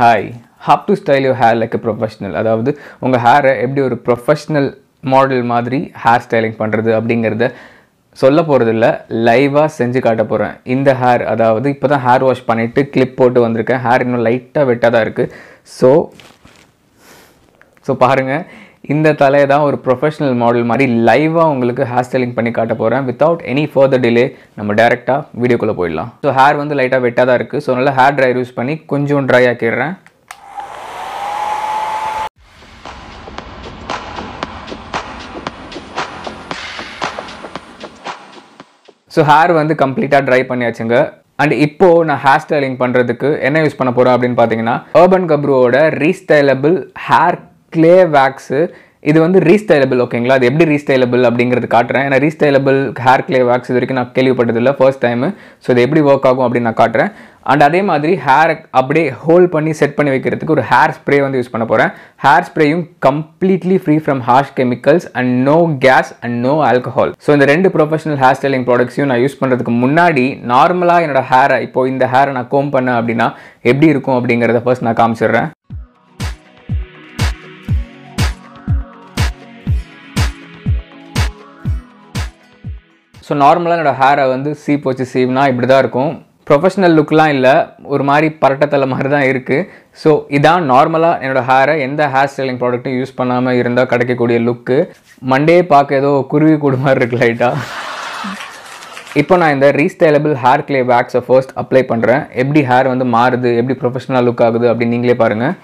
Hi how to style you hair like a professional அதாவது உங்கள் ஹேரை எப்படி ஒரு ப்ரொஃபஷ்னல் மாடல் மாதிரி ஹேர் ஸ்டைலிங் பண்ணுறது அப்படிங்கிறத சொல்ல போகிறதில்ல லைவாக செஞ்சு காட்ட போகிறேன் இந்த ஹேர் அதாவது இப்போ தான் ஹேர் வாஷ் பண்ணிவிட்டு கிளிப் போட்டு வந்திருக்கேன் ஹேர் இன்னும் லைட்டாக வெட்டாக தான் இருக்குது ஸோ ஸோ பாருங்கள் இந்த தலையை தான் ஒரு ப்ரொஃபஷனல் மாடல் மாதிரி லைவாக உங்களுக்கு ஹேர் ஸ்டைலிங் பண்ணி காட்ட போகிறேன் வித்தவுட் எனி ஃபர்தர் டிலே நம்ம டேரெக்டாக வீடியோக்குள்ளே போயிடலாம் ஸோ ஹேர் வந்து லைட்டாக வெட்டாக தான் இருக்குது ஸோ நல்லா ஹேர் ட்ரையர் யூஸ் பண்ணி கொஞ்சம் ட்ரை ஆக்கிடுறேன் ஸோ ஹேர் வந்து கம்ப்ளீட்டாக ட்ரை பண்ணியாச்சுங்க அண்ட் இப்போது நான் ஹேர் ஸ்டைலிங் பண்ணுறதுக்கு என்ன யூஸ் பண்ண போகிறேன் அப்படின்னு பார்த்தீங்கன்னா ஏர்பன் கப்ரூவோட ரீஸ்டைலபிள் ஹேர் கிளே வேக்ஸு இது வந்து ரீஸ்டைலபிள் ஓகேங்களா அது எப்படி ரீஸ்டைலபிள் அப்படிங்கிறது காட்டுறேன் ஏன்னா ரீஸ்டைலபிள் ஹேர் கிளே வேக்ஸ் இது வரைக்கும் நான் கேள்விப்பட்டதில்லை ஃபர்ஸ்ட் டைமு ஸோ இது எப்படி ஒர்க் ஆகும் அப்படின்னு நான் காட்டுறேன் அண்ட் அதே மாதிரி ஹேர் அப்படியே ஹோல்ட் பண்ணி செட் பண்ணி வைக்கிறதுக்கு ஒரு ஹேர் ஸ்ப்ரே வந்து யூஸ் பண்ண போகிறேன் ஹேர் ஸ்ப்ரேயும் completely free from harsh chemicals and no gas and no alcohol so இந்த ரெண்டு ப்ரொஃபஷனல் ஹேர் ஸ்டைலிங் ப்ராடக்ட்ஸையும் நான் யூஸ் பண்ணுறதுக்கு முன்னாடி நார்மலாக என்னோட ஹேரை இப்போ இந்த ஹேரை நான் கோம் பண்ணேன் அப்படின்னா எப்படி இருக்கும் அப்படிங்கிறத ஃபர்ஸ்ட் நான் காமிச்சிடுறேன் ஸோ நார்மலாக என்னோடய ஹேரை வந்து சீப் வச்சு சீவ்னா இப்படி தான் இருக்கும் ப்ரொஃபஷ்னல் லுக்லாம் இல்லை ஒரு மாதிரி பரட்டத்தலை மாதிரி தான் இருக்குது ஸோ இதான் நார்மலாக என்னோடய ஹேரை எந்த ஹேர் ஸ்டைலிங் ப்ராடக்ட்டும் யூஸ் பண்ணாமல் இருந்தால் கிடைக்கக்கூடிய லுக்கு மண்டே பார்க்க ஏதோ குருவி கூடு மாதிரி இருக்கு லைட்டாக இப்போ நான் இந்த ரீஸ்டைலபிள் ஹேர் கிளே பேக்ஸை ஃபர்ஸ்ட் அப்ளை பண்ணுறேன் எப்படி ஹேர் வந்து மாறுது எப்படி ப்ரொஃபஷ்னல் லுக் ஆகுது அப்படின்னு நீங்களே பாருங்கள்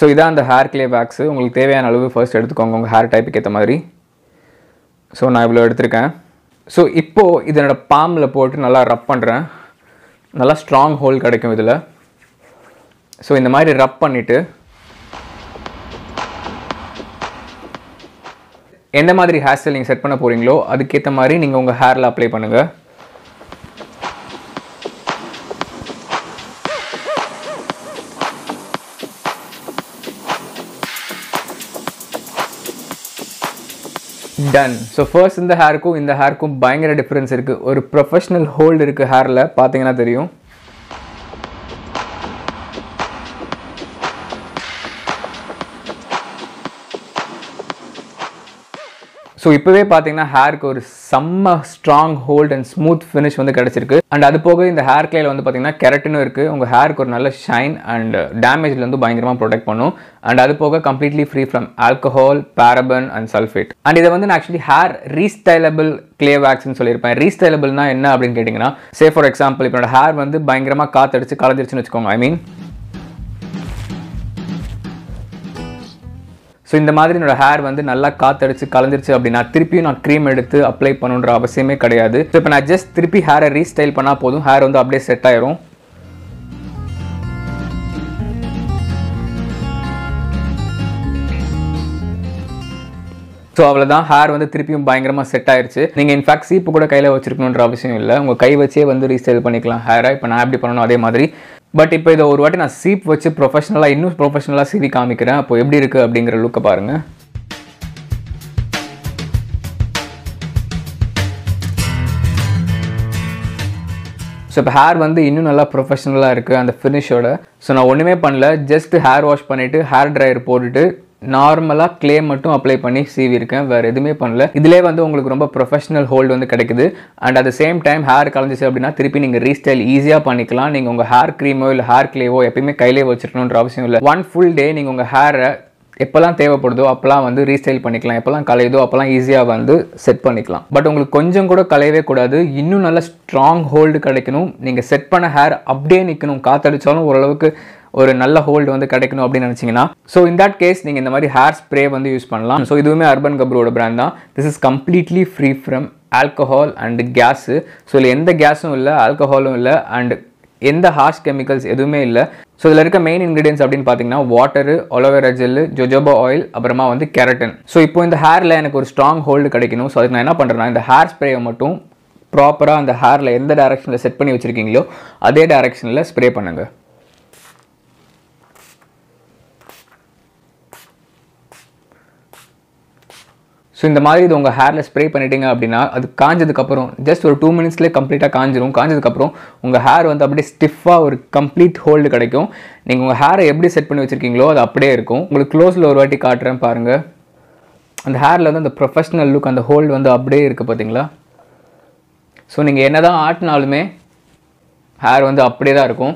ஸோ இதான் அந்த ஹேர் கிளே பேக்ஸு உங்களுக்கு தேவையான அளவு ஃபர்ஸ்ட் எடுத்துக்கோங்க உங்கள் ஹேர் டைப்புக்கு ஏற்ற மாதிரி ஸோ நான் இவ்வளோ எடுத்திருக்கேன் ஸோ இப்போது இது என்னோடய பாமில் போட்டு நல்லா ரப் பண்ணுறேன் நல்லா ஸ்ட்ராங் ஹோல் கிடைக்கும் இதில் ஸோ இந்த மாதிரி ரப் பண்ணிவிட்டு எந்த மாதிரி ஹேர் ஸ்டைலிங் செட் பண்ண போகிறீங்களோ அதுக்கேற்ற மாதிரி நீங்கள் உங்கள் ஹேரில் அப்ளை பண்ணுங்கள் டன் ஸோ ஃபர்ஸ்ட் இந்த ஹேருக்கும் இந்த ஹேருக்கும் பயங்கர டிஃப்ரென்ஸ் இருக்குது ஒரு ப்ரொஃபஷ்னல் ஹோல்டு இருக்குது ஹேரில் பார்த்தீங்கன்னா தெரியும் ஸோ இப்போவே பார்த்தீங்கன்னா ஹேருக்கு ஒரு செம்ம strong hold and smooth finish வந்து கிடச்சிருக்கு அண்ட் அது போக இந்த ஹேர் கிளேயில் வந்து பார்த்தீங்கன்னா கெரட்டினும் இருக்குது உங்கள் ஹேருக்கு ஒரு நல்ல ஷைன் அண்ட் டேமேஜில் வந்து பயங்கரமாக ப்ரொடெக்ட் பண்ணும் அண்ட் அது போக completely free from alcohol paraben and sulphate and இதை வந்து நான் ஆக்சுவலி ஹேர் ரீஸ்டைலபிள் கிளே வேக்ஸ்னு சொல்லியிருப்பேன் ரீஸ்டைலபிள்னா என்ன அப்படின்னு கேட்டிங்கன்னா சே ஃபார் எக்ஸாம்பிள் இப்போ ஹேர் வந்து பயங்கரமாக காத்தடிச்சு கலந்துருச்சுன்னு வச்சுக்கோங்க ஐ மீன் ஸோ இந்த மாதிரி என்னோடய ஹேர் வந்து நல்லா காத்தடிச்சு கலந்துருச்சு அப்படின்னா திருப்பியும் நான் க்ரீம் எடுத்து அப்ளை பண்ணுன்ற அவசியமே கிடையாது ஸோ இப்போ நான் ஜஸ்ட் திருப்பி ஹேரை ரீஸ்டைல் பண்ணால் போதும் ஹேர் வந்து அப்படியே செட் ஆயிரும் ஸோ அவ்வளோதான் ஹேர் வந்து திருப்பியும் பயங்கரமாக செட் ஆயிடுச்சு நீங்கள் இன்ஃபேக்ட் சீப்பு கூட கையில் வச்சிருக்கணுன்ற அவசியம் இல்லை உங்கள் கை வச்சே வந்து ரீஸ்டைல் பண்ணிக்கலாம் ஹேரை இப்போ நான் எப்படி பண்ணணும் அதே மாதிரி பட் இப்போ இதை ஒரு வாட்டி நான் சீப் வச்சு ப்ரொஃபஷனலாக இன்னும் ப்ரொஃபஷனலாக சீவி காமிக்கிறேன் அப்போ எப்படி இருக்குது அப்படிங்கிற லுக்கை பாருங்கள் ஸோ இப்போ ஹேர் வந்து இன்னும் நல்லா ப்ரொஃபஷனலாக இருக்குது அந்த ஃபினிஷோட ஸோ நான் ஒன்றுமே பண்ணல ஜஸ்ட் ஹேர் வாஷ் பண்ணிவிட்டு ஹேர் ட்ரையர் போட்டுட்டு நார்மலாக கிளேம் மட்டும் அப்ளை பண்ணி இருக்கேன் வேறு எதுவுமே பண்ணல இதிலே வந்து உங்களுக்கு ரொம்ப ப்ரொஃபஷனல் ஹோல்டு வந்து கிடைக்குது and at same time hair கலந்துச்சு அப்படின்னா திருப்பி நீங்கள் ரீஸ்டைல் ஈஸியாக பண்ணிக்கலாம் நீங்கள் உங்கள் ஹேர் க்ரீமோ இல்லை ஹேர் கிளேவோ எப்பயுமே கையிலே வச்சுருக்கணுன்ற அவசியம் இல்லை ஒன் ஃபுல் டே நீங்கள் உங்கள் ஹேரை எப்போல்லாம் தேவைப்படுதோ அப்போல்லாம் வந்து ரீஸ்டைல் பண்ணிக்கலாம் எப்போல்லாம் கலையுதோ அப்போல்லாம் ஈஸியாக வந்து செட் பண்ணிக்கலாம் பட் உங்களுக்கு கொஞ்சம் கூட கலையவே கூடாது இன்னும் நல்ல ஸ்ட்ராங் ஹோல்டு கிடைக்கணும் நீங்கள் செட் பண்ண ஹேர் அப்படியே நிற்கணும் காற்றடிச்சாலும் ஓரளவுக்கு ஒரு நல்ல ஹோல்டு வந்து கிடைக்கணும் அப்படின்னு நினச்சிங்கன்னா ஸோ இன் தட் கேஸ் நீங்கள் இந்த மாதிரி ஹேர் ஸ்ப்ரே வந்து யூஸ் பண்ணலாம் ஸோ இதுவுமே அர்பன் கபரோட பிராண்ட் தான் this is completely free from alcohol and gas so இதில் எந்த கேஸும் இல்லை ஆல்கஹாலும் இல்லை அண்ட் எந்த ஹார்ஷ் கெமிக்கல்ஸ் எதுவுமே இல்லை ஸோ இதில் இருக்க மெயின் இன்க்ரீடியன்ஸ் அப்படின்னு பார்த்தீங்கன்னா water aloe vera gel jojoba oil அப்புறமா வந்து கேரட்டன் ஸோ இப்போ இந்த ஹேரில் எனக்கு ஒரு ஸ்ட்ராங் ஹோல்டு கிடைக்கணும் ஸோ அதுக்கு நான் என்ன பண்ணுறேன்னா இந்த ஹேர் ஸ்ப்ரேயை மட்டும் ப்ராப்பராக அந்த ஹேரில் எந்த டேரெக்ஷனில் செட் பண்ணி வச்சுருக்கீங்களோ அதே டேரெக்ஷனில் ஸ்ப்ரே பண்ணுங்கள் ஸோ இந்த மாதிரி இது உங்கள் ஹேரில் ஸ்ப்ரே பண்ணிட்டீங்க அப்படின்னா அது காஞ்சதுக்கப்புறம் ஜஸ்ட் ஒரு டூ மினிட்ஸ்லேயே கம்ப்ளீட்டாக காஞ்சிரும் காஞ்சதுக்கப்புறம் உங்கள் ஹேர் வந்து அப்படியே ஸ்டிஃபாக ஒரு கம்ப்ளீட் ஹோல்டு கிடைக்கும் நீங்கள் உங்கள் ஹேரை எப்படி செட் பண்ணி வச்சுருக்கீங்களோ அது அப்படியே இருக்கும் உங்களுக்கு க்ளோஸில் ஒரு வாட்டி காட்டுறேன் பாருங்கள் அந்த ஹேரில் வந்து அந்த ப்ரொஃபஷ்னல் லுக் அந்த ஹோல்டு வந்து அப்படியே இருக்குது பார்த்தீங்களா ஸோ நீங்கள் என்ன தான் ஆட்டினாலுமே ஹேர் வந்து அப்படியே தான் இருக்கும்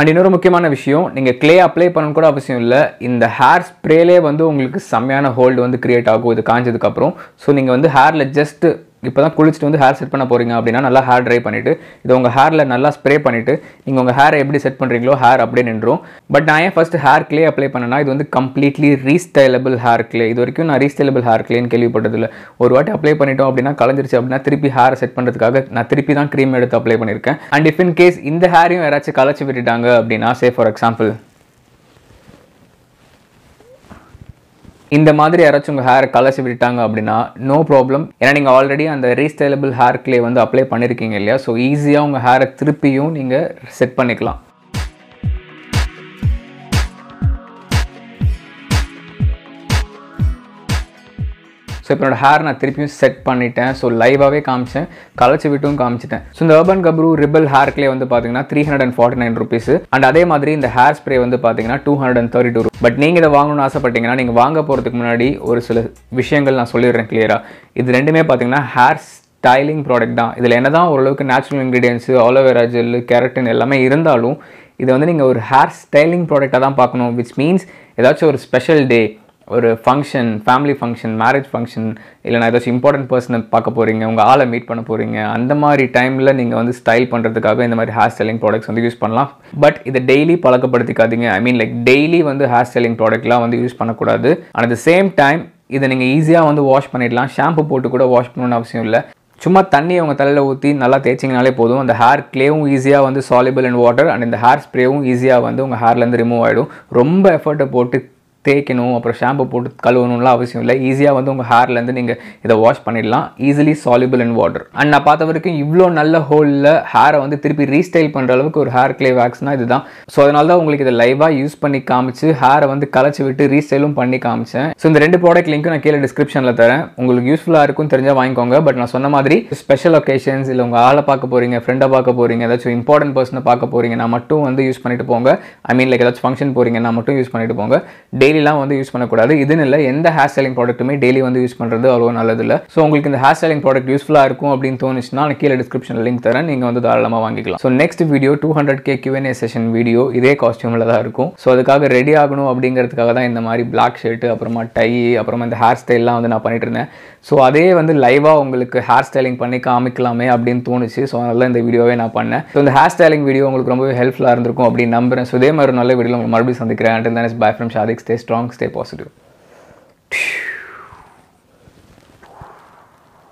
அண்ட் இன்னொரு முக்கியமான விஷயம் நீங்கள் க்ளே அப்ளை பண்ணணும் கூட அவசியம் இல்லை இந்த ஹேர் ஸ்ப்ரேலே வந்து உங்களுக்கு செம்மையான ஹோல்டு வந்து க்ரியேட் ஆகும் இது காஞ்சதுக்கப்புறம் ஸோ நீங்கள் வந்து ஹேரில் ஜஸ்ட்டு இப்போ தான் குளிச்சுட்டு வந்து ஹேர் செட் பண்ண போகிறீங்க அப்படின்னா நல்லா ஹேர் ட்ரை பண்ணிவிட்டு இதை உங்கள் ஹேரில் நல்லா ஸ்ப்ரே பண்ணிவிட்டு நீங்கள் உங்கள் ஹேரை எப்படி செட் பண்ணுறீங்களோ ஹேர் அப்படியே நின்றும் பட் நான் ஏன் ஃபஸ்ட்டு ஹேர் கிளே அப்ளை பண்ணேன்னா இது வந்து கம்ப்ளீட்லி ரீஸ்டைலபிள் ஹேர் கிளே இது வரைக்கும் நான் ரீஸ்டைலபிள் ஹேர் கிளேன்னு கேள்விப்பட்டதில்லை ஒரு வாட்டி அப்ளை பண்ணிட்டோம் அப்படின்னா கலஞ்சிருச்சு அப்படின்னா திருப்பி ஹேர் செட் பண்ணுறதுக்காக நான் திருப்பி தான் க்ரீம் எடுத்து அப்ளை பண்ணியிருக்கேன் அண்ட் இஃப் இன் கேஸ் இந்த ஹேரையும் யாராச்சும் கலச்சி விட்டுட்டாங்க அப்படின்னா சே ஃபார் எக்ஸாம்பிள் இந்த மாதிரி யாராச்சும் உங்கள் ஹேர் கலசி விட்டாங்க அப்படின்னா நோ ப்ராப்ளம் ஏன்னா நீங்கள் ஆல்ரெடி அந்த ரீஸ்டைலபிள் ஹேர் கிளே வந்து அப்ளை பண்ணியிருக்கீங்க இல்லையா ஸோ ஈஸியாக உங்கள் ஹேரை திருப்பியும் நீங்கள் செட் பண்ணிக்கலாம் ஸோ ஹேர் நான் திருப்பியும் செட் பண்ணிட்டேன் ஸோ லைவாகவே காமிச்சேன் கலச்சி விட்டும் காமிச்சிட்டேன் ஸோ இந்த அர்பன் கப்ரூ ரிபல் ஹேர்க்லே வந்து பார்த்தீங்கன்னா three hundred and forty nine rupees and அதே மாதிரி இந்த ஹேர் ஸ்ப்ரே வந்து பார்த்தீங்கன்னா two hundred and thirty two but நீங்கள் இதை வாங்கணும்னு ஆசைப்பட்டீங்கன்னா நீங்கள் வாங்க போகிறதுக்கு முன்னாடி ஒரு சில விஷயங்கள் நான் சொல்லிடுறேன் கிளியராக இது ரெண்டுமே பார்த்தீங்கன்னா ஹேர் ஸ்டைலிங் ப்ராடக்ட் தான் இதில் என்ன தான் ஓரளவுக்கு natural ingredients aloe vera gel keratin எல்லாமே இருந்தாலும் இதை வந்து நீங்கள் ஒரு ஹேர் ஸ்டைலிங் ப்ராடக்டாக தான் பார்க்கணும் விச் மீன்ஸ் ஏதாச்சும் ஒரு ஸ்பெஷல் டே ஒரு function family function marriage function இல்லைனா ஏதாச்சும் இம்பார்ட்டன்ட் பர்சனை பார்க்க போகிறீங்க உங்கள் ஆளை மீட் பண்ண போகிறீங்க அந்த மாதிரி டைமில் நீங்கள் வந்து ஸ்டைல் பண்ணுறதுக்காக இந்த மாதிரி ஹேர் ஸ்டைலிங் ப்ராடக்ட்ஸ் வந்து யூஸ் பண்ணலாம் பட் இதை டெய்லி பழக்கப்படுத்திக்காதீங்க ஐ மீன் லைக் டெய்லி வந்து ஹேர் ஸ்டைலிங் ப்ராடக்ட்லாம் வந்து யூஸ் பண்ணக்கூடாது அட் த சேம் டைம் இதை நீங்கள் ஈஸியாக வந்து வாஷ் பண்ணிடலாம் ஷாம்பு போட்டு கூட வாஷ் பண்ணணும்னு அவசியம் இல்லை சும்மா தண்ணியை உங்கள் தலையில் ஊற்றி நல்லா தேய்ச்சிங்கனாலே போதும் அந்த ஹேர் க்ளேவும் ஈஸியாக வந்து சாலிபிள் அண்ட் வாட்டர் அண்ட் இந்த ஹேர் ஸ்ப்ரேவும் ஈஸியாக வந்து உங்கள் ஹேர்லேருந்து ரிமூவ் ஆகிடும் ரொம்ப எஃபர்ட்டை போட்டு தேய்க்கணும் அப்புறம் ஷாம்பு போட்டு கழுவணும்லாம் அவசியம் இல்லை ஈஸியாக வந்து உங்கள் ஹேர்லேருந்து நீங்கள் இதை வாஷ் பண்ணிடலாம் easily soluble in water and நான் பார்த்த வரைக்கும் இவ்வளோ நல்ல ஹோலில் ஹேரை வந்து திருப்பி ரீஸ்டைல் பண்ணுற அளவுக்கு ஒரு ஹேர் கிளே வேக்ஸ்னால் இதுதான் ஸோ அதனால தான் உங்களுக்கு இதை லைவாக யூஸ் பண்ணி காமிச்சு ஹேரை வந்து கலைச்சி விட்டு ரீஸ்டைலும் பண்ணி காமிச்சேன் ஸோ இந்த ரெண்டு ப்ராடக்ட் லிங்க்கும் நான் கீழே டிஸ்கிரிப்ஷனில் தரேன் உங்களுக்கு யூஸ்ஃபுல்லாக இருக்கும் தெரிஞ்சால் வாங்கிக்கோங்க பட் நான் சொன்ன மாதிரி ஸ்பெஷல் ஒகேஷன்ஸ் இல்லை உங்கள் ஆளை பார்க்க போகிறீங்க ஃப்ரெண்டை பார்க்க போகிறீங்க ஏதாச்சும் இம்பார்ட்டன்ட் பர்சனை பார்க்க போகிறீங்கன்னா மட்டும் வந்து யூஸ் பண்ணிட்டு போங்க ஐ மீன் லைக் ஏதாச்சும் ஃபங்க்ஷன் நான் மட்டும் யூஸ் பண்ணிட்டு போங்க டெய்லி டெய்லிலாம் வந்து யூஸ் பண்ணக்கூடாது இதுன்னு இல்லை எந்த ஹேர் ஸ்டைலிங் ப்ராடக்ட்டுமே டெய்லி வந்து யூஸ் பண்ணுறது அவ்வளோ நல்லதில்லை ஸோ உங்களுக்கு இந்த ஹேர் ஸ்டைலிங் ப்ராடக்ட் யூஸ்ஃபுல்லாக இருக்கும் அப்படின்னு தோணுச்சுன்னா நான் கீழே டிஸ்கிரிப்ஷன் லிங்க் தரேன் நீங்கள் வந்து தாராளமாக வாங்கிக்கலாம் so next video two hundred K Q and A session video இதே காஸ்டியூமில் தான் இருக்கும் ஸோ அதுக்காக ரெடி ஆகணும் அப்படிங்கிறதுக்காக தான் இந்த மாதிரி பிளாக் ஷர்ட்டு அப்புறமா டை அப்புறமா இந்த ஹேர் ஸ்டைல்லாம் வந்து நான் பண்ணிட்டு இருந்தேன் ஸோ அதே வந்து லைவாக உங்களுக்கு ஹேர் ஸ்டைலிங் பண்ணி காமிக்கலாமே அப்படின்னு தோணுச்சு ஸோ அதனால் இந்த வீடியோவே நான் பண்ணேன் ஸோ இந்த ஹேர் ஸ்டைலிங் வீடியோ உங்களுக்கு ரொம்பவே ஹெல்ப்ஃபுல்லாக இருந்திருக்கும் அப்படின்னு நம்புறேன் ஸோ இதே மாதிரி நல்ல வீடியோ உங்களுக்கு மறுபடியும் சந்திக்கிறேன் and then is bye from strong, stay positive.